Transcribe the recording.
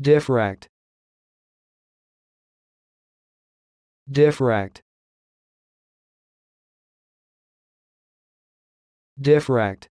diffract diffract diffract